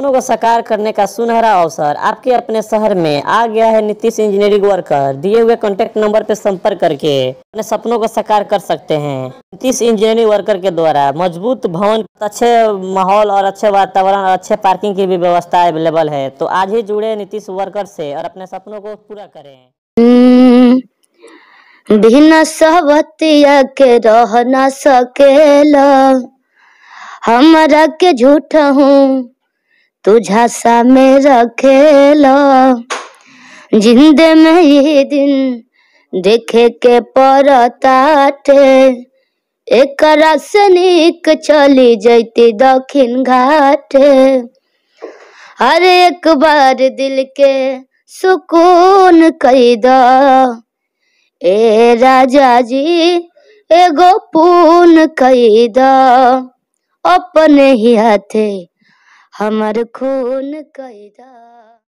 सपनों को साकार करने का सुनहरा अवसर आपके अपने शहर में आ गया है नीतीश इंजीनियरिंग वर्कर दिए हुए कॉन्टेक्ट नंबर पर संपर्क करके अपने सपनों को साकार कर सकते हैं नीतीश इंजीनियरिंग वर्कर के द्वारा मजबूत भवन अच्छे माहौल और अच्छे वातावरण और अच्छे पार्किंग की भी व्यवस्था अवेलेबल है तो आज ही जुड़े नीतीश वर्कर से और अपने सपनों को पूरा करें हम्म, बिना सहबतिया के रह न सकेला के झूठ हूँ तुझा तो सा मेरा खेला जिंद में ये दिन देखे के पड़ताटे एक सनिक चली जाती दक्षिण घाटे हर एक बार दिल के सुकून कई दा ए राजा जी एगो पून कई दा अपने ही हाथे हमर खून कैदा